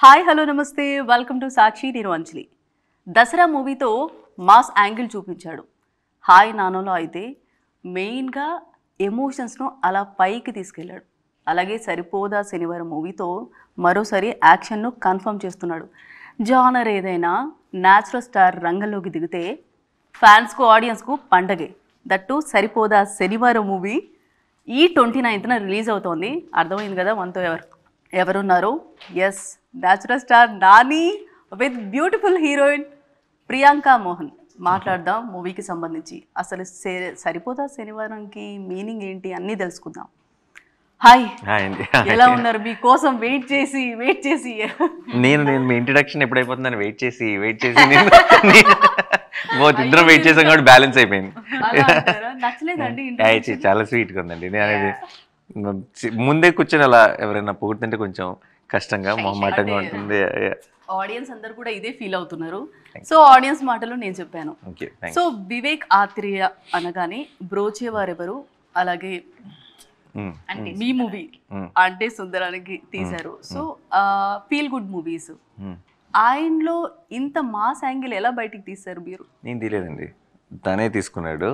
Hi hello నమస్తే welcome to Sakshi నేను అంజలి దసరా మూవీతో మాస్ యాంగిల్ చూపించాడు హాయ్ నానోలో అయితే మెయిన్గా ఎమోషన్స్ను అలా పైకి తీసుకెళ్ళాడు అలాగే సరిపోదా శనివారం మూవీతో మరోసారి యాక్షన్ను కన్ఫర్మ్ చేస్తున్నాడు జానర్ ఏదైనా న్యాచురల్ స్టార్ రంగంలోకి దిగితే ఫ్యాన్స్కు ఆడియన్స్కు పండగే దట్టు సరిపోదా శనివారం మూవీ ఈ ట్వంటీ నైన్త్న రిలీజ్ అవుతోంది అర్థమైంది కదా మనతో ఎవరు ఎవరున్నారు yes natural star Nani with beautiful heroine Priyanka Mohan మాట్లాడదాం మూవీకి సంబంధించి అసలు సరిపోదా శనివారంకి మీనింగ్ ఏంటి అన్ని తెలుసుకుందాం హాయ్ ఎలా ఉన్నారు కోసం వెయిట్ చేసి వెయిట్ చేసి నేను నేను మీ ఇంట్రడక్షన్ ఎప్పుడైపోతుందని వెయిట్ చేసి వెయిట్ చేసి ఇద్దరం వెయిట్ చేసాం కాబట్టి బ్యాలెన్స్ అయిపోయింది చాలా స్వీట్గా ఉందండి నేను అనేది ముందే కూర్చొని అలా ఎవరైనా పొగుడుతుంటే కొంచెం కష్టంగా మొహమాటంగా ఉంటుంది ఆడియన్స్ అందరు కూడా ఇదే ఫీల్ అవుతున్నారు సో ఆడియన్స్ మాటలు నేను చెప్పాను సో వివేక్ ఆత్రేయ అనగానే బ్రోచే వారెవరు అలాగే hmm, అంటే hmm. మీ మూవీ hmm. అంటే సుందరానికి తీశారు సో ఫీల్ గుడ్ మూవీస్ ఆయనలో ఇంత మాస్ యాంగిల్ ఎలా బయటికి తీశారు మీరు నేను తీలేదండి తనే తీసుకున్నాడు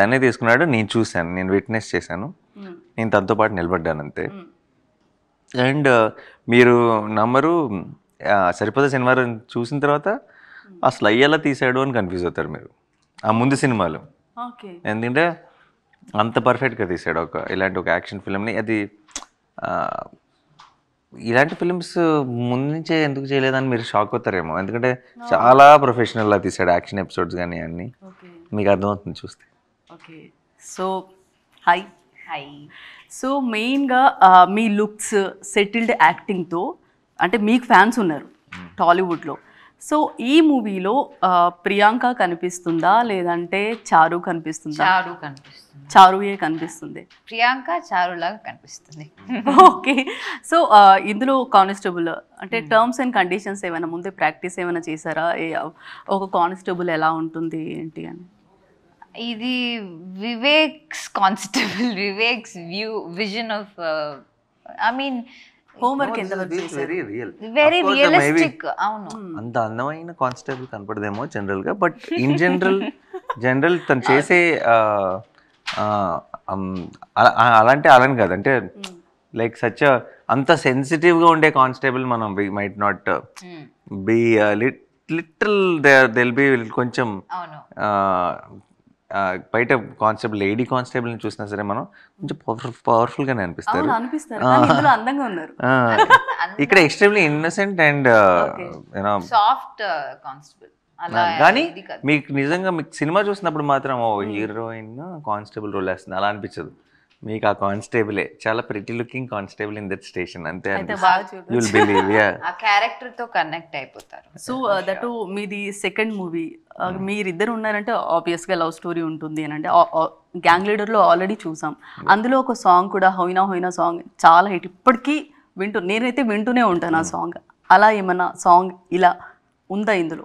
తనే తీసుకున్నాడు నేను చూశాను నేను విట్నెస్ చేశాను నేను తనతో పాటు నిలబడ్డాను అంతే అండ్ మీరు నమ్మరు సరిపోతే శనివారం చూసిన తర్వాత ఆ స్లై ఎలా తీసాడు అని కన్ఫ్యూజ్ అవుతారు మీరు ఆ ముందు సినిమాలు ఎందుకంటే అంత పర్ఫెక్ట్గా తీసాడు ఒక ఇలాంటి ఒక యాక్షన్ ఫిలింని అది ఇలాంటి ఫిలిమ్స్ ముందు నుంచే ఎందుకు చేయలేదని మీరు షాక్ అవుతారేమో ఎందుకంటే చాలా ప్రొఫెషనల్గా తీసాడు యాక్షన్ ఎపిసోడ్స్ కానీ అన్నీ మీకు అర్థమవుతుంది చూస్తే okay so hi hi so మెయిన్గా మీ లుక్స్ సెటిల్డ్ యాక్టింగ్తో అంటే మీకు ఫ్యాన్స్ ఉన్నారు టాలీవుడ్లో సో ఈ మూవీలో ప్రియాంక కనిపిస్తుందా లేదంటే చారు కనిపిస్తుందా చారు కనిపిస్తుంది ఏ కనిపిస్తుంది ప్రియాంక చారులాగా కనిపిస్తుంది ఓకే సో ఇందులో కానిస్టేబుల్ అంటే టర్మ్స్ అండ్ కండిషన్స్ ఏమైనా ముందే ప్రాక్టీస్ ఏమైనా చేశారా ఒక కానిస్టేబుల్ ఎలా ఉంటుంది ఏంటి అని ఇది Vivek's constable Vivek's view vision of I mean homework very real very realistic అవును hmm. అంత అందమైన కానిస్టేబుల్ కనపడదేమో జనరల్ గా బట్ ఇన్ జనరల్ జనరల్ తను చేసే అలాంటి అలాని కాదు అంటే లైక్ hmm. సచ్ అంత సెన్సిటివ్ గా ఉండే కాన్స్టేబుల్ మనం we might not be little they they'll be కొంచెం బయట కానిస్టేబుల్ లేడీ కానిస్టేబుల్ ని చూసినా సరే మనం కొంచెం పవర్ఫుల్ పవర్ఫుల్ గానే అనిపిస్తారు అందంగా ఇక్కడ extremely innocent and soft constable కానీ మీకు నిజంగా మీకు సినిమా చూసినప్పుడు మాత్రం ఓ హీరోయిన్ కానిస్టేబుల్ రోల్ వేస్తుంది అలా అనిపించదు మీకు ఆ కానిస్టేబులే చాలా pretty looking constable in that station అంతే క్యారెక్టర్ తో కనెక్ట్ అయిపోతారు సో దట్ uh, మీది సెకండ్ మూవీ uh, hmm. మీరిద్దరు ఉన్నారంటే ఆబ్వియస్ గా లవ్ స్టోరీ ఉంటుంది అని అంటే గ్యాంగ్ లీడర్ లో ఆల్రెడీ చూసాం hmm. అందులో ఒక సాంగ్ కూడా హోయినా హోయినా సాంగ్ చాలా హిట్ ఇప్పటికీ వింటూ నేనైతే వింటూనే ఉంటాను ఆ సాంగ్ hmm. అలా ఏమన్నా సాంగ్ ఇలా ఉందా ఇందులో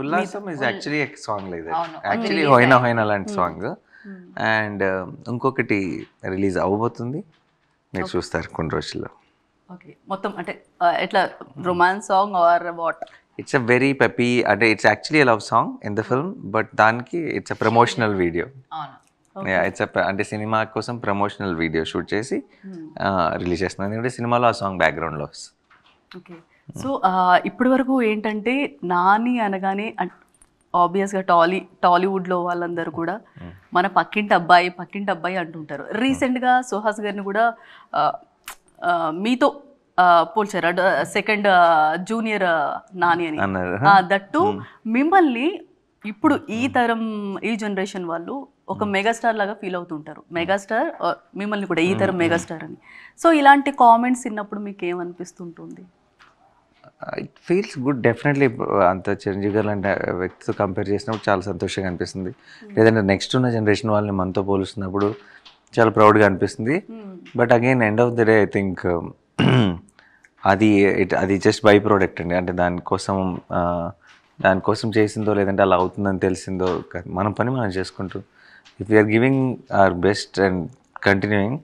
ఉల్లాసం is actually song that actually హోయినా హోయినా లాంటి సాంగ్ Hmm. అండ్ ఇంకొకటి రిలీజ్ అవ్వబోతుంది మీరు చూస్తారు కొన్ని రోజుల్లో ఓకే మొత్తం అంటే ఇట్లా romance song or what it's a very peppy అంటే it's actually love song in the film but దానికి it's a promotional video it's అంటే సినిమా కోసం ప్రమోషనల్ వీడియో షూట్ చేసి రిలీజ్ hmm. చేస్తున్నాను ఎందుకంటే సినిమాలో ఆ సాంగ్ బ్యాక్గ్రౌండ్లో ఓకే సో ఇప్పటి వరకు ఏంటంటే నాని అనగానే ఆబ్వియస్గా టాలీ టాలీవుడ్లో వాళ్ళందరూ కూడా hmm. మన పక్కింటి అబ్బాయి పక్కింటి అబ్బాయి అంటుంటారు రీసెంట్గా hmm. సుహాస్ గారిని కూడా మీతో పోల్చారు సెకండ్ జూనియర్ నాని అని దట్టు hmm. మిమ్మల్ని ఇప్పుడు ఈ తరం ఈ జనరేషన్ వాళ్ళు ఒక మెగాస్టార్ లాగా ఫీల్ అవుతుంటారు మెగాస్టార్ మిమ్మల్ని కూడా ఈ తరం మెగాస్టార్ అని సో ఇలాంటి కామెంట్స్ విన్నప్పుడు మీకు ఏమనిపిస్తుంటుంది ఇట్ ఫీల్స్ గుడ్ డెఫినెట్లీ అంత చిరంజీవి గారు లాంటి uh, వ్యక్తితో కంపేర్ చేసినప్పుడు చాలా సంతోషంగా అనిపిస్తుంది hmm. లేదంటే నెక్స్ట్ ఉన్న జనరేషన్ వాళ్ళని మనతో పోలుస్తున్నప్పుడు చాలా ప్రౌడ్గా అనిపిస్తుంది but again end of the day I think అది అది జస్ట్ బై ప్రోడక్ట్ అండి అంటే దానికోసం uh, దానికోసం చేసిందో లేదంటే అలా అవుతుందని తెలిసిందో మన పని మనం చేసుకుంటూ if you're giving our best and continuing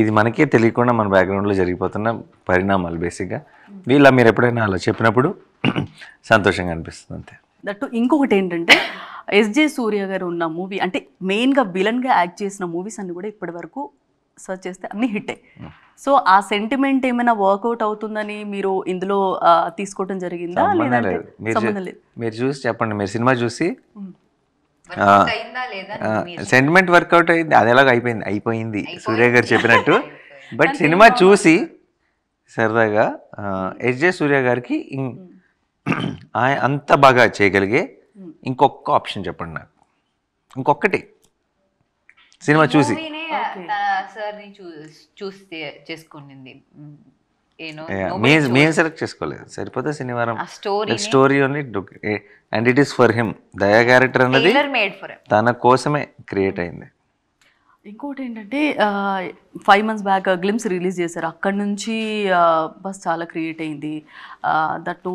ఇది మనకే తెలియకుండా మన బ్యాక్గ్రౌండ్లో జరిగిపోతున్న పరిణామాలు బేసిక్గా వీళ్ళ మీరు ఎప్పుడైనా అలా చెప్పినప్పుడు సంతోషంగా అనిపిస్తుంది అంతే దట్టు ఇంకొకటి ఏంటంటే ఎస్జే సూర్య గారు ఉన్న మూవీ అంటే మెయిన్గా విలన్గా యాక్ట్ చేసిన మూవీస్ అన్ని కూడా ఇప్పటి వరకు సర్చ్ చేస్తే అన్ని హిట్టే సో ఆ సెంటిమెంట్ ఏమైనా వర్కౌట్ అవుతుందని మీరు ఇందులో తీసుకోవడం జరిగిందా మీరు చూసి చెప్పండి మీరు సినిమా చూసి సెంటిమెంట్ వర్కౌట్ అయింది అది ఎలాగో అయిపోయింది అయిపోయింది సూర్య గారు చెప్పినట్టు బట్ సినిమా చూసి సరదాగా ఎస్జే సూర్య గారికి ఆయన అంత బాగా చేయగలిగే ఇంకొక ఆప్షన్ చెప్పండి నాకు ఇంకొకటి సినిమా చూసి మేము సెలెక్ట్ చేసుకోలేదు Saripodhaa Sanivaaram story only and it is for him Daya character అన్నది తన కోసమే క్రియేట్ అయింది ఇంకోటి ఏంటంటే five months back glimpse release చేశారు అక్కడ నుంచి బస్ చాలా క్రియేట్ అయింది దట్టు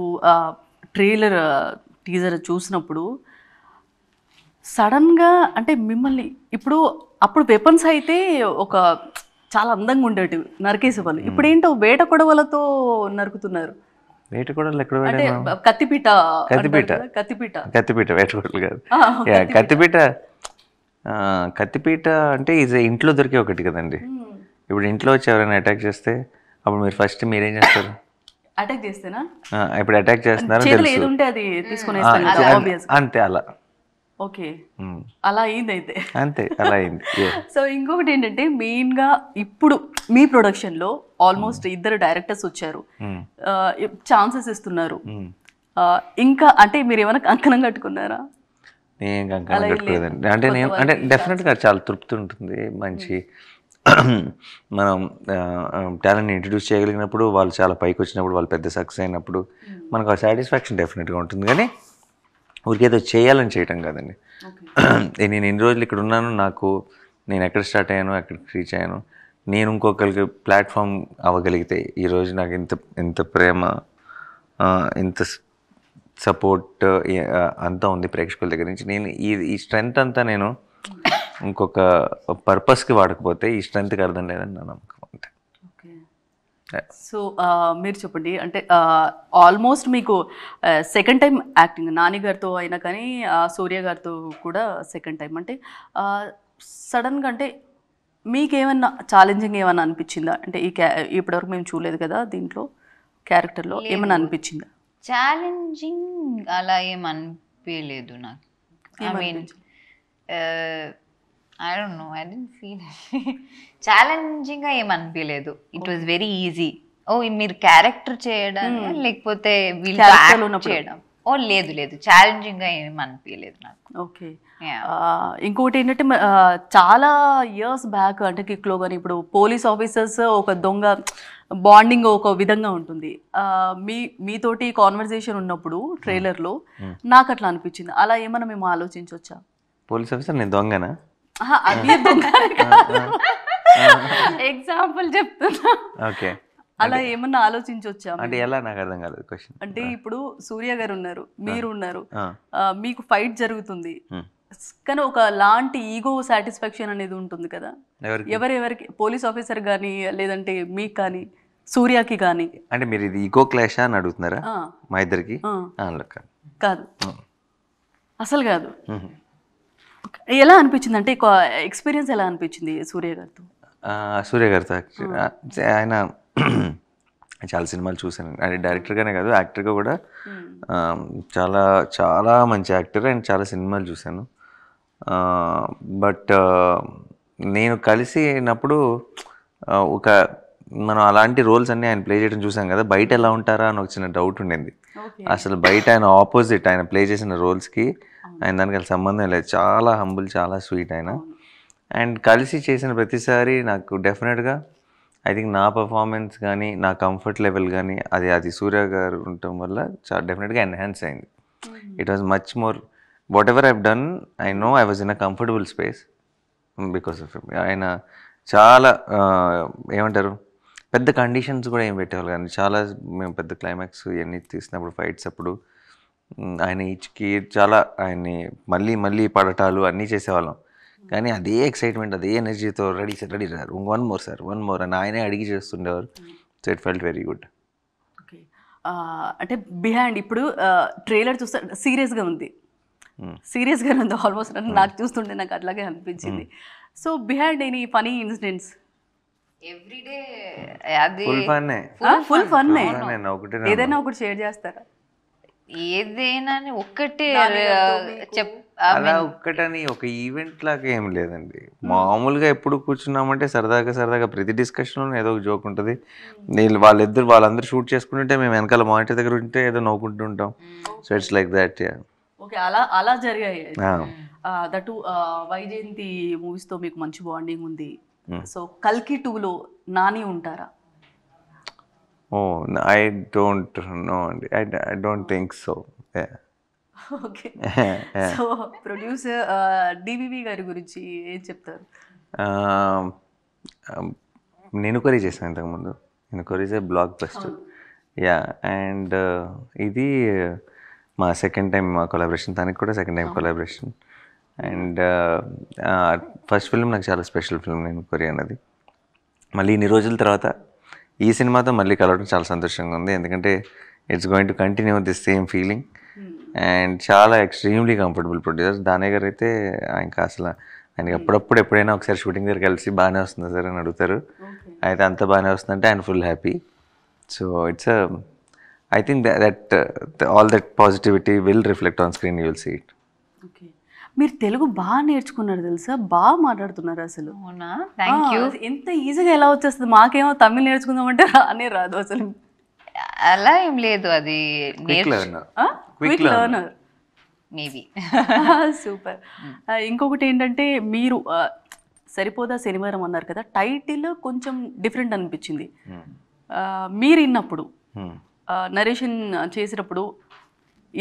ట్రైలర్ టీజర్ చూసినప్పుడు సడన్గా అంటే మిమ్మల్ని ఇప్పుడు అప్పుడు వెపన్స్ అయితే ఒక చాలా అందంగా ఉండేటివి వాళ్ళు ఇప్పుడు ఏంటో వేట కొడవలతో నరుకుతున్నారు వేట కొడలు ఎక్కడ కత్తిపీట కత్తిపీట కత్తిపీట కత్తిపీట వేట కొడవలు కాదు కత్తిపీట కత్తిపీట అంటే ఇది ఇంట్లో దొరికే ఒకటి కదండి hmm. ఇప్పుడు ఇంట్లో వచ్చి ఎవరైనా అటాక్ చేస్తే అప్పుడు మీరు ఫస్ట్ మీరేం చేస్తారు అటాక్ చేస్తేనా ఇప్పుడు అటాక్ చేస్తున్నారు అంతే అలా ఓకే hmm. అలా అయింది అయితే అంతే అలా అయింది సో ఇంకొకటి ఏంటంటే మెయిన్ గా ఇప్పుడు మీ ప్రొడక్షన్ లో ఆల్మోస్ట్ hmm. ఇద్దరు డైరెక్టర్స్ వచ్చారు ఛాన్సెస్ ఇస్తున్నారు ఇంకా అంటే మీరు ఏమైనా కంకణం కట్టుకున్నారా నేను గంకలేదండి అంటే నేను అంటే డెఫినెట్గా చాలా తృప్తి ఉంటుంది మంచి మనం టాలెంట్ ఇంట్రడ్యూస్ చేయగలిగినప్పుడు వాళ్ళు చాలా పైకి వచ్చినప్పుడు వాళ్ళు పెద్ద సక్సెస్ అయినప్పుడు hmm. మనకు ఆ సాటిస్ఫాక్షన్ డెఫినెట్గా ఉంటుంది కానీ ఊరికేదో చేయాలని చేయటం కాదండి నేను ఎన్ని రోజులు ఇక్కడ ఉన్నాను నాకు నేను ఎక్కడ స్టార్ట్ అయ్యాను ఎక్కడికి రీచ్ అయ్యాను నేను ఇంకొకరికి ప్లాట్ఫామ్ అవ్వగలిగితే ఈరోజు నాకు ఇంత ఇంత ప్రేమ ఇంత సపోర్ట్ అంతా ఉంది ప్రేక్షకుల దగ్గర నుంచి నేను ఈ ఈ స్ట్రెంగ్త్ అంతా నేను ఇంకొక పర్పస్కి వాడకపోతే ఈ స్ట్రెంత్కి అర్థం లేదని నా నమ్మకం అంతే సో మీరు చెప్పండి అంటే ఆల్మోస్ట్ మీకు సెకండ్ టైం యాక్టింగ్ నాని గారితో అయినా కానీ సూర్య గారితో కూడా సెకండ్ టైం అంటే సడన్గా అంటే మీకేమన్నా ఛాలెంజింగ్ ఏమన్నా అనిపించిందా అంటే ఈ క్యా ఇప్పటివరకు మేము చూడలేదు కదా దీంట్లో క్యారెక్టర్లో ఏమన్నా అనిపించిందా ఛాలెంజింగ్ అలా ఏం అనిపించలేదు నాకు I mean I don't know I didn't feel ఛాలెంజింగ్గా ఏమనిపించలేదు అనిపించలేదు it was very easy oh మీరు hmm. క్యారెక్టర్ చేయడం లేకపోతే చేయడం ఓ లేదు లేదు ఛాలెంజింగ్ ఏమి అనిపించలేదు నాకు ఓకే uh, ఇంకోటి ఏంటంటే uh, చాలా ఇయర్స్ బ్యాక్ అంటే కిక్లో కానీ ఇప్పుడు పోలీస్ ఆఫీసర్స్ ఒక దొంగ బాండింగ్ ఒక విధంగా ఉంటుంది మీ మీతోటి కాన్వర్జేషన్ ఉన్నప్పుడు ట్రైలర్లో నాకు అట్లా అనిపించింది అలా ఏమైనా మేము ఆలోచించవచ్చా పోలీస్ ఆఫీసర్ నేను దొంగనా ఎగ్జాంపుల్ చెప్తున్నా ఓకే అలా ఏమన్నా ఆలోచించొచ్చా అంటే ఎలా నాకు అర్థం కాలేదు క్వశ్చన్ అంటే ఇప్పుడు సూర్య గారు ఉన్నారు మీరు ఉన్నారు మీకు ఫైట్ జరుగుతుంది కానీ ఒక లాంటి ఈగో సాటిస్ఫాక్షన్ అనేది ఉంటుంది కదా ఎవరెవరికి పోలీస్ ఆఫీసర్ కానీ లేదంటే మీకు కానీ సూర్యకి కానీ అంటే మీరు ఇది ఈగో క్లాష్ అని అడుగుతున్నారా మా ఇద్దరికి కాదు అసలు కాదు ఎలా అనిపించింది అంటే ఎక్స్పీరియన్స్ ఎలా అనిపించింది సూర్య గారితో సూర్య గారితో ఆయన చాలా సినిమాలు చూశాను అంటే డైరెక్టర్గానే కాదు యాక్టర్గా కూడా చాలా చాలా మంచి యాక్టర్ అండ్ చాలా సినిమాలు చూశాను బట్ నేను కలిసినప్పుడు ఒక మనం అలాంటి రోల్స్ అన్నీ ఆయన ప్లే చేయడం చూసాం కదా బయట ఎలా ఉంటారా అని ఒక చిన్న డౌట్ ఉండింది అసలు బయట ఆయన ఆపోజిట్ ఆయన ప్లే చేసిన రోల్స్కి ఆయన దానికి అసలు సంబంధం లేదు చాలా హంబుల్ చాలా స్వీట్ ఆయన అండ్ కలిసి చేసిన ప్రతిసారి నాకు డెఫినెట్గా ఐ థింక్ నా పర్ఫార్మెన్స్ కానీ నా కంఫర్ట్ లెవెల్ కానీ అది అది సూర్య గారు ఉండటం వల్ల చాలా డెఫినెట్గా ఎన్హాన్స్ అయింది it was much more whatever I've done I know I was in a comfortable space because of ఆయన చాలా ఏమంటారు పెద్ద కండిషన్స్ కూడా ఏం పెట్టేవాళ్ళు కానీ చాలా మేము పెద్ద క్లైమాక్స్ ఇవన్నీ తీసినప్పుడు ఫైట్స్ అప్పుడు mm, ఆయన ఇచ్చికి చాలా ఆయన్ని మళ్ళీ మళ్ళీ పడటాలు అన్నీ చేసేవాళ్ళం కానీ అదే ఎక్సైట్మెంట్ అదే ఎనర్జీతో ready sir ready sir one more sir one more అని ఆయనే అడిగి చేస్తుండేవారు so it felt very good అంటే బిహైండ్ ఇప్పుడు ట్రైలర్ చూస్తే సీరియస్గా ఉంది సీరియస్గా ఉంది ఆల్మోస్ట్ నాకు చూస్తుంటే నాకు అట్లాగే అనిపించింది hmm. So behind any funny incidents everyday full fun ఏదైనా ఒకటి షేర్ చేస్తారా ఏదైనా ఒక్కటే చెప్ అలా ఒక్కటని ఒక ఈవెంట్ లాగా ఏం లేదండి hmm. మామూలుగా ఎప్పుడు కూర్చున్నామంటే సరదాగా సరదాగా ప్రతి డిస్కషన్లో ఏదో ఒక జోక్ ఉంటుంది వీళ్ళు వాళ్ళిద్దరు వాళ్ళందరూ షూట్ చేసుకుంటుంటే మేము వెనకాల మానిటర్ దగ్గర ఉంటే ఏదో నవ్వుకుంటుంటాం so it's like that okay అలా అలా జరిగాయి దట్ వైజయంతి మూవీస్తో మీకు మంచి బాండింగ్ ఉంది సో కల్కి టూలో నాని ఉంటారా ఓ ఐ డోంట్ నో అండి I don't think so okay so producer DVV గారి గురించి ఏం చెప్తారు నేను కొరీ చేశాను ఇంతకుముందు నేను చేసే బ్లాగ్ ఫస్ట్ యా అండ్ ఇది మా సెకండ్ టైం మా కొలాబరేషన్ తనకి కూడా second time collaboration and first film నాకు చాలా స్పెషల్ ఫిల్మ్ నేను కొరియన్ అది మళ్ళీ ఇన్ని రోజుల తర్వాత ఈ సినిమాతో మళ్ళీ కలవడం చాలా సంతోషంగా ఉంది ఎందుకంటే it's going to continue this same feeling and చాలా extremely comfortable producer Dane garu అయితే ఆయనకి అసలు ఆయనకి hmm. అప్పుడప్పుడు ఎప్పుడైనా ఒకసారి షూటింగ్ దగ్గర కలిసి బాగానే వస్తుంది సార్ అని అడుగుతారు అయితే అంత బాగానే వస్తుందంటే ఆయన full happy so it's a I think that all that positivity will reflect on screen you will see it okay మీరు తెలుగు బాగా నేర్చుకున్నారు తెలుసా బాగా మాట్లాడుతున్నారు అసలు థ్యాంక్ యూ ఎంత ఈజీగా ఎలా వచ్చేస్తుంది మాకేమో నేర్చుకుందాం అంటే అనే రాదు అసలు అలా ఏం లేదు అది క్విక్ లర్నర్ మేబీ సూపర్ ఇంకొకటి ఏంటంటే మీరు సరిపోదా శనివారం అన్నారు కదా టైటిల్ కొంచెం డిఫరెంట్ అనిపించింది hmm. మీరు విన్నప్పుడు hmm. నరేషన్ చేసినప్పుడు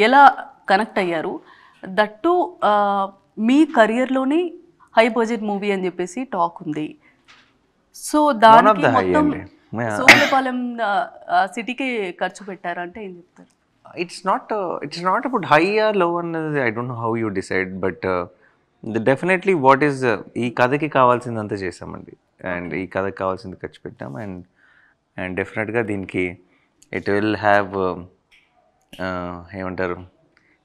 ఎలా కనెక్ట్ అయ్యారు దట్టు మీ కెరియర్లోనే హై బడ్జెట్ మూవీ అని చెప్పేసి టాక్ ఉంది సో దానికి సోమపాలెం సిటీకి ఖర్చు పెట్టారంటే ఏం చెప్తారు it's not it's not about high or low అన్నది I don't know how you decide but definitely what is ఈ కథకి కావాల్సింది అంతా చేసామండి అండ్ ఈ కథకి కావాల్సింది ఖర్చు పెట్టాం అండ్ అండ్ డెఫినెట్గా దీనికి ఇట్ విల్ హ్యావ్ ఏమంటారు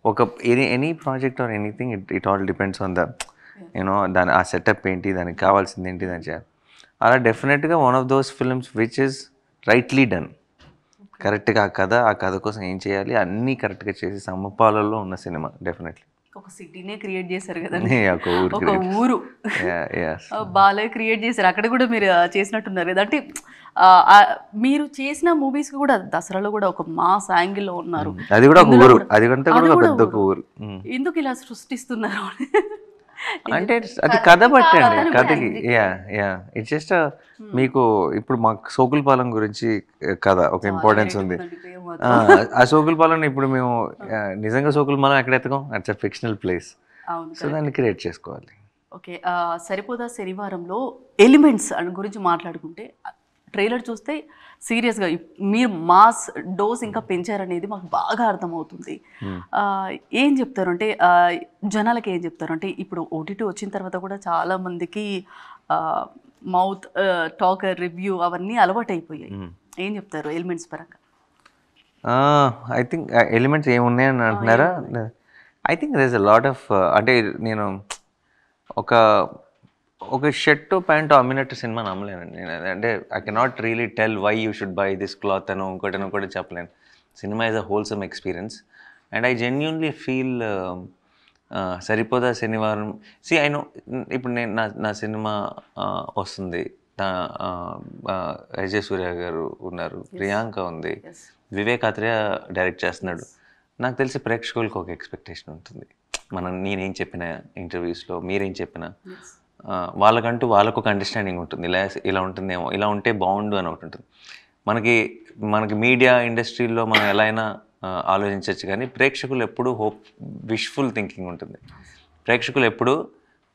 ఒక any any project or anything it it all depends on the you know దాని ఆ సెటప్ ఏంటి దానికి కావాల్సింది ఏంటి దాని చేయాలి అలా డెఫినెట్గా one of those films which is rightly done కరెక్ట్గా ఆ కథ ఆ కథ కోసం ఏం చేయాలి అన్నీ కరెక్ట్గా చేసి సమపాలలో ఉన్న సినిమా డెఫినెట్లీ ఒక సిటీనే క్రియేట్ చేశారు కదా ఒక ఊరు బాలే క్రియేట్ చేశారు అక్కడ కూడా మీరు చేసినట్టున్నారు కదా అంటే మీరు చేసిన మూవీస్ కూడా దసరాలో కూడా ఒక మాస్ యాంగిల్ లో ఉన్నారు అది కూడా ఊరు ఎందుకు ఇలా సృష్టిస్తున్నారు అంటే అది కథ పట్టండి కథకి యా యా ఇట్ జస్ట్ మీకు ఇప్పుడు మా సోకుల్ పాలెం గురించి eh, కథ ఒక ఇంపార్టెన్స్ ఉంది ఆ సోకుల్ పాలెం ఇప్పుడు మేము hmm. నిజంగా సోకుల్ పాలెం ఎక్కడ ఎత్తుకోం అట్స్ ఫిక్షనల్ ప్లేస్ సో దాన్ని క్రియేట్ చేసుకోవాలి ఓకే సరిపోదా శనివారంలో ఎలిమెంట్స్ గురించి మాట్లాడుకుంటే ట్రైలర్ చూస్తే సీరియస్గా మీరు మాస్ డోస్ ఇంకా పెంచారనేది మాకు బాగా అర్థమవుతుంది ఏం చెప్తారు అంటే జనాలకి ఏం చెప్తారు అంటే ఇప్పుడు ఓటీటీ వచ్చిన తర్వాత కూడా చాలామందికి మౌత్ టాక్ రివ్యూ అవన్నీ అలవాటు అయిపోయాయి ఏం చెప్తారు ఎలిమెంట్స్ పరంగా ఐ థింక్ ఎలిమెంట్స్ ఏమున్నాయని అంటున్నారా I think there's a lot of అంటే నేను ఒక ఒక షర్టు ప్యాంటు అమ్మినట్టు సినిమా నమ్మలేనండి నేను అంటే I cannot really tell why you should buy this cloth అని ఇంకోటనో కూడా చెప్పలేను సినిమా is a wholesome experience and I genuinely feel Saripodhaa Sanivaaram సి ఐ నో ఇప్పుడు నేను నా నా సినిమా వస్తుంది అజయ్ సూర్య గారు ఉన్నారు ప్రియాంక ఉంది వివేక్ అత్రేయ డైరెక్ట్ చేస్తున్నాడు నాకు తెలిసి ప్రేక్షకులకు ఒక ఎక్స్పెక్టేషన్ ఉంటుంది మనం నేనేం చెప్పిన ఇంటర్వ్యూస్లో మీరేం చెప్పినా వాళ్ళకంటూ వాళ్ళకు ఒక అండర్స్టాండింగ్ ఉంటుంది ఇలా ఇలా ఉంటుందేమో ఇలా ఉంటే బాగుండు అని ఒకటి ఉంటుంది మనకి మనకి మీడియా ఇండస్ట్రీలో మనం ఎలా అయినా ఆలోచించవచ్చు కానీ ప్రేక్షకులు ఎప్పుడూ హోప్ విష్ఫుల్ థింకింగ్ ఉంటుంది ప్రేక్షకులు ఎప్పుడు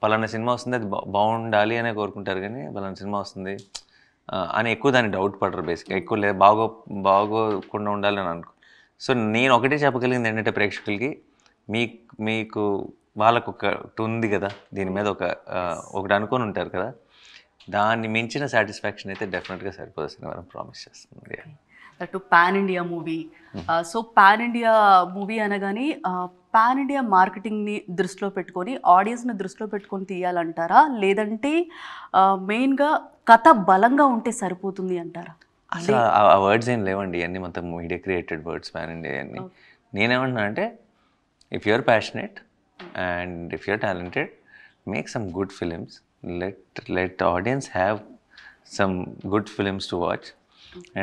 పలానా సినిమా వస్తుంది అది బాగుండాలి అనే కోరుకుంటారు కానీ పలానా సినిమా వస్తుంది అని ఎక్కువ దాన్ని డౌట్ పడరు బేసిక్గా ఎక్కువ లేదు బాగో బాగోకుండా ఉండాలి అని అనుకో సో నేను ఒకటే చెప్పగలిగింది ఏంటంటే ప్రేక్షకులకి మీ మీకు వాళ్ళకు ఒకటి ఉంది కదా దీని మీద ఒక ఒకటి అనుకొని ఉంటారు కదా దాన్ని మించిన సాటిస్ఫాక్షన్ అయితే డెఫినెట్గా సరిపోదు సినిమా ప్రామిస్ చేస్తుంది అటు pan India movie so pan India movie అనగానే పాన్ ఇండియా మార్కెటింగ్ని దృష్టిలో పెట్టుకొని ఆడియన్స్ని దృష్టిలో పెట్టుకొని తీయాలంటారా లేదంటే మెయిన్గా కథ బలంగా ఉంటే సరిపోతుంది అంటారా అసలు ఆ వర్డ్స్ ఏం లేవండి అన్ని మొత్తం media created words pan India అన్ని నేనేమంటున్నా అంటే if you're passionate and if you're talented make some good films let let audience have some good films to watch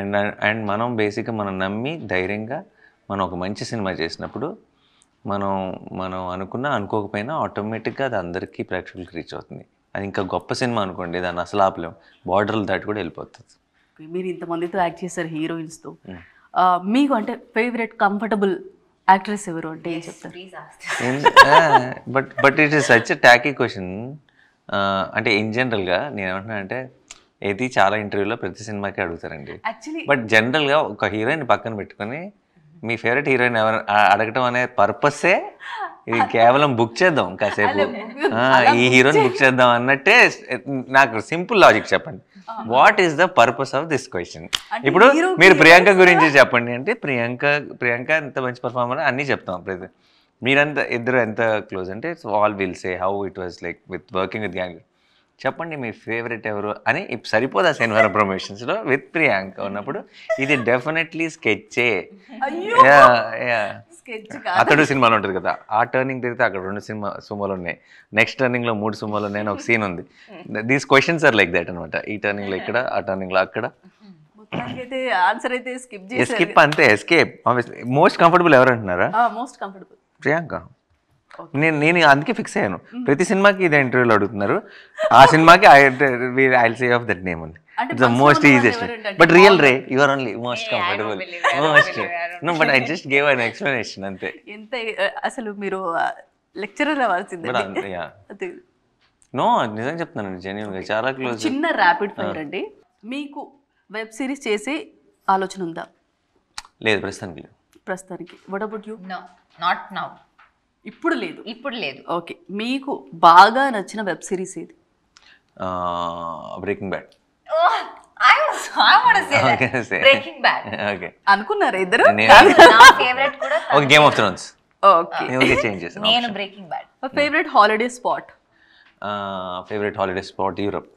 and and మనం బేసిక్గా మనం నమ్మి ధైర్యంగా మనం ఒక మంచి సినిమా చేసినప్పుడు మనం మనం అనుకున్నా అనుకోకపోయినా ఆటోమేటిక్గా అది అందరికీ ప్రేక్షకులకి రీచ్ అవుతుంది అది ఇంకా గొప్ప సినిమా అనుకోండి దాన్ని అసలు ఆపలేం బార్డర్లు దాటి కూడా వెళ్ళిపోతుంది మీరు ఇంతమందితో యాక్ట్ చేశారు హీరోయిన్స్తో hmm. మీకు అంటే ఫేవరెట్ కంఫర్టబుల్ యాక్ట్రెస్ ఎవరు అంటే చెప్తారు but but it is such tricky question అంటే ఇన్ జనరల్గా నేను ఏమంటున్నా అంటే ఇది చాలా ఇంటర్వ్యూలో ప్రతి సినిమాకి అడుగుతారండి బట్ జనరల్గా ఒక హీరోయిన్ పక్కన పెట్టుకొని మీ ఫేవరెట్ హీరోయిన్ ఎవరు అడగటం అనే పర్పసే ఇది కేవలం బుక్ చేద్దాం కాసేపు ఈ హీరోని బుక్ చేద్దాం అన్నట్టే నాకు సింపుల్ లాజిక్ చెప్పండి what is the purpose of this question ఇప్పుడు మీరు ప్రియాంక గురించి చెప్పండి అంటే ప్రియాంక ప్రియాంక ఎంత మంచి పర్ఫార్మర్ అన్నీ చెప్తాం ప్రతి మీరంత ఇద్దరు ఎంత క్లోజ్ అంటే all will say how it was like with working with gang చెప్పండి మీ ఫేవరెట్ ఎవరు అని ఇప్పుడు సరిపోదా శనివారం ప్రమోషన్స్లో విత్ ప్రియాంక ఉన్నప్పుడు ఇది డెఫినెట్లీ స్కెచ్చే అతడు సినిమాలు ఉంటుంది కదా ఆ టర్నింగ్ తిరిగితే అక్కడ రెండు సినిమా సుమోలు ఉన్నాయి నెక్స్ట్ టర్నింగ్లో మూడు సుమోలు ఉన్నాయి అని ఒక సీన్ ఉంది these questions are like that అనమాట ఈ టర్నింగ్లో ఇక్కడ ఆ టర్నింగ్లో అక్కడ స్కిప్ అంతే ఎస్కేప్ మోస్ట్ కంఫర్టబుల్ ఎవరు అంటున్నారా కంఫర్టబుల్ ప్రియాంక నేను నేను అందుకే ఫిక్స్ అయ్యాను ప్రతి సినిమాకి ఇదే ఇంటర్వ్యూలో అడుగుతున్నారు ఆ సినిమాకి I'll say of that name ఉంది it's the most easiest but real ray your only most comfortable most but I just gave an explanation అంతే ఎంత అసలు మీరు లెక్చరర్ అవ్వాల్సిందే నో నిజం చెప్తున్నాను జెన్యున్ గా చాలా క్లోజ్ చిన్న ర్యాపిడ్ ఫైర్ uh. అండి మీకు వెబ్ సిరీస్ చేసే ఆలోచన ఉందా లేదు ప్రస్తుతానికి ప్రస్తుతానికి what about you no not now ఇప్పుడు లేదు ఇప్పుడు లేదు ఓకే మీకు బాగా నచ్చిన వెబ్ సిరీస్ ఏది బ్రేకింగ్ బ్యాడ్ ఇద్దరు bad favourite holiday spot favourite holiday spot Europe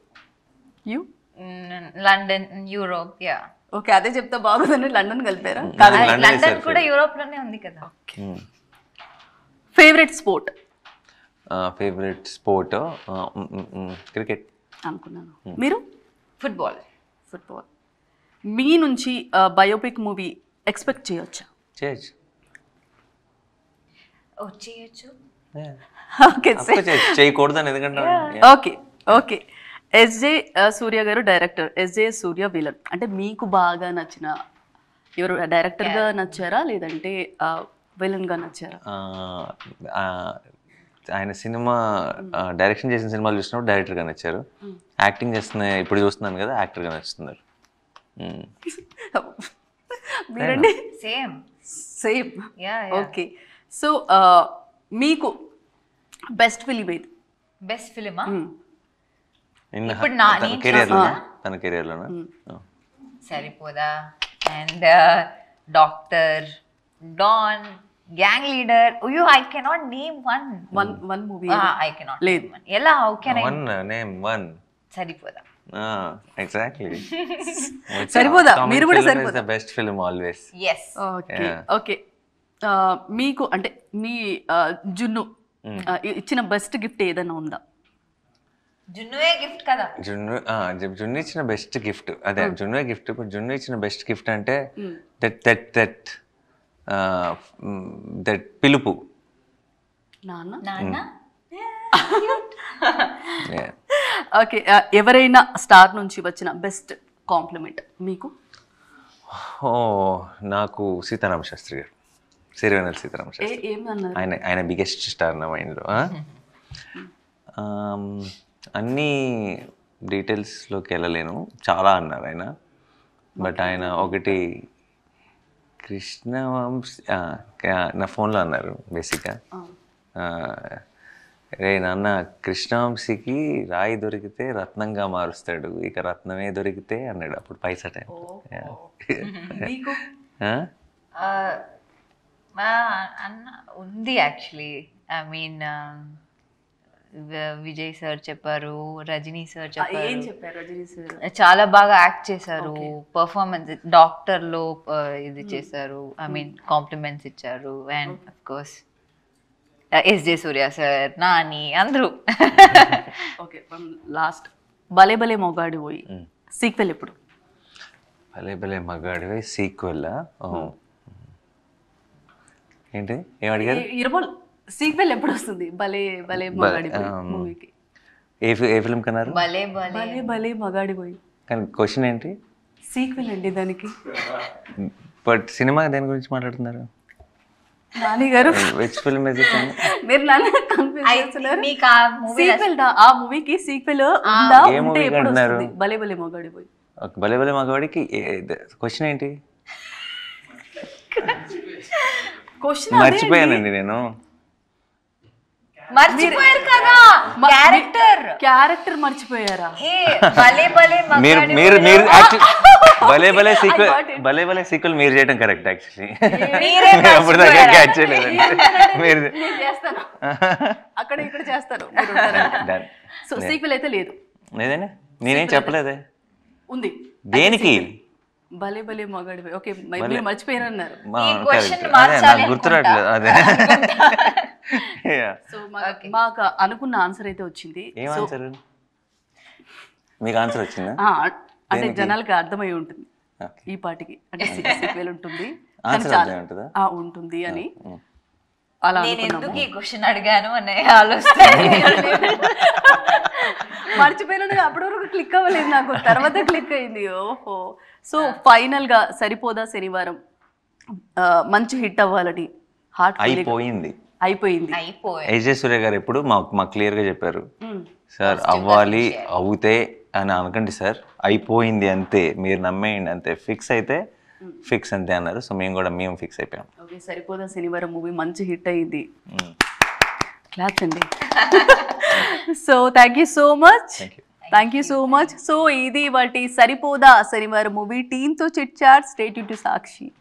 London Europe yeah okay mm, అదే చెప్తా బాగుందని లండన్ కలిపారా లండన్ mm, కూడా యూరోప్ లోనే ఉంది కదా mm. Favourite sport favourite sport cricket అనుకున్నాను మీరు ఫుట్బాల్ ఫుట్బాల్ మీ నుంచి బయోపిక్ మూవీ ఎక్స్పెక్ట్ చేయొచ్చా చేయొచ్చు చేయొచ్చు ఓకే ఓకే సూర్య గారు డైరెక్టర్ ఎస్జే సూర్య విలన్ అంటే మీకు బాగా నచ్చిన ఎవరు డైరెక్టర్గా నచ్చారా లేదంటే విలన్గా నచ్చారు ఆయన సినిమా డైరెక్షన్ చేసిన సినిమాలు చూసినప్పుడు డైరెక్టర్గా నచ్చారు యాక్టింగ్ చేస్తున్న ఇప్పుడు చూస్తున్నాను కదా యాక్టర్గా నచ్చుతున్నారు సేమ్ సేమ్ ఓకే సో మీకు బెస్ట్ ఫిలిం ఏది బెస్ట్ ఫిలిమా ఇప్పుడు నా కెరియర్లో తన కెరియర్లోనా Saripodhaa and doctor don gang leader అయ్యో I cannot name one one one movie I cannot లేదు ఎలా how can one name one Saripodhaa exactly Saripodhaa మీరు కూడా Saripodhaa best film always yes okay మీకు అంటే మీ జున్ను hmm. ఇచ్చిన బెస్ట్ గిఫ్ట్ ఏదైనా ఉందా జున్నువే గిఫ్ట్ కదా జున్ను జున్ను ఇచ్చిన బెస్ట్ గిఫ్ట్ అదే hmm. జున్నువే గిఫ్ట్ జున్ను ఇచ్చిన బెస్ట్ గిఫ్ట్ అంటే దట్ దట్ దట్ దట్ పిలుపు ఓకే ఎవరైనా స్టార్ నుంచి వచ్చిన బెస్ట్ కాంప్లిమెంట్ మీకు ఓ నాకు సీతారామ శాస్త్రి గారు సిరివెనల్ సీతారామ శాస్త్రి ఆయన ఆయన బిగ్గెస్ట్ స్టార్ నా మైండ్లో అన్ని డీటెయిల్స్లోకి వెళ్ళలేను చాలా అన్నారు ఆయన బట్ ఆయన ఒకటి కృష్ణవంశీ నా ఫోన్లో అన్నారు బేసిక్గా రే నాన్న కృష్ణవంశీకి రాయి దొరికితే రత్నంగా మారుస్తాడు ఇక రత్నమే దొరికితే అన్నాడు అప్పుడు పైసా టైం ఉంది actually I mean Vijay sir చెప్పారు రజనీ సార్ చెప్పారు చాలా బాగా యాక్ట్ చేశారు పర్ఫార్మెన్స్ డాక్టర్ లో ఇది చేశారు ఐ మీన్ కాంప్లిమెంట్స్ ఇచ్చారు and of course S J Suriya sir Nani అందరూ లాస్ట్ భలే భలే మొగాడు పోయి సీక్వెల్ ఎప్పుడు భలే భలే మగాడివి సీక్వెల్ ఏంటి ఏమడిగారు ఇరవై సీక్వెల్ ఎప్పుడు వస్తుంది భలే భలే మగాడి మూవీకి ఏ ఫి- ఏ ఫిల్మ్ కన్నారు భలే భలే భలే మగాడి పోయి కానీ క్వశ్చన్ ఏంటి సీక్వెల్ అండి దానికి బట్ సినిమా దేని గురించి మాట్లాడుతున్నారు నాని గారు విచ్ ఫిల్మ్ ఇస్ ఇట్ మీరు నన్ను కన్ఫ్యూజ్ ఐ- ఆ మూవీకి సీక్వెల్ ఉందా ఉంటే ఎప్పుడు వస్తుంది భలే భలే మగాడి పోయి ఓకే భలే భలే మగవాడికి క్వశ్చన్ ఏంటి క్వశ్చన్ మర్చిపోయానండి నేను మర్చిపోయారు కదా క్యారెక్టర్ క్యారెక్టర్ మర్చిపోయారా భలే భలే మీరు మీరు మీరు భలే భలే సీక్వెల్ భలే భలే సీక్వెల్ మీరు చేయడం కరెక్ట్ యాక్చువల్లీ అప్పుడు దగ్గర క్యాచ్ చేయలేదండి మీరు చేస్తాను అక్కడ ఇక్కడ చేస్తాను సో సీక్వెల్ అయితే లేదు లేదండి నేనేం చెప్పలేదే ఉంది దేనికి భలే భలే మగాడు ఓకే మీరు మర్చిపోయారన్నారు గుర్తురాట్లేదు అదే సో మాకు అనుకున్న ఆన్సర్ అయితే వచ్చింది మీకు ఆన్సర్ వచ్చింది అంటే జనాలకి అర్థమై ఉంటుంది ఈ పాటికి అంటే సిక్స్ వేలు ఉంటుంది ఉంటుంది అని mm. అలా నేను ఎందుకు ఈ క్వశ్చన్ అడిగాను అనే ఆలోచన మర్చిపోయినట్టు అప్పటి వరకు క్లిక్ అవ్వలేదు నాకు తర్వాత క్లిక్ అయింది ఓహో సో ఫైనల్గా సరిపోదా శనివారం మంచి హిట్ అవ్వాలని హార్ట్ అయిపోయింది అయిపోయింది అయిపోయింది సూర్య గారు ఎప్పుడు మాకు మాకు గా చెప్పారు సార్ అవ్వాలి అవుతే అని అనకండి సార్ అయిపోయింది అంతే మీరు నమ్మేయండి అంతే ఫిక్స్ అయితే ఫిక్స్ అంతే అన్నారు సో మేము కూడా మేము ఫిక్స్ అయిపోయాం ఓకే సరిపోదా శనివారం మూవీ మంచి హిట్ అయింది క్లాప్స్ అండి so thank you so much thank you so much so ఇది వాటి సరిపోదా శనివారం మూవీ టీమ్తో chit chat state to Sakshi